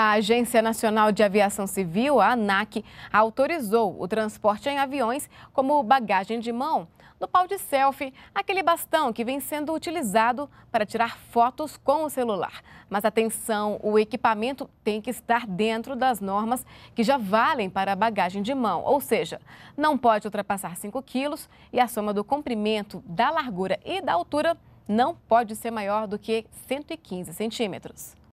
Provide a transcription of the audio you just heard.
A Agência Nacional de Aviação Civil, a ANAC, autorizou o transporte em aviões como bagagem de mão no pau de selfie, aquele bastão que vem sendo utilizado para tirar fotos com o celular. Mas atenção, o equipamento tem que estar dentro das normas que já valem para a bagagem de mão, ou seja, não pode ultrapassar 5 quilos e a soma do comprimento, da largura e da altura não pode ser maior do que 115 centímetros.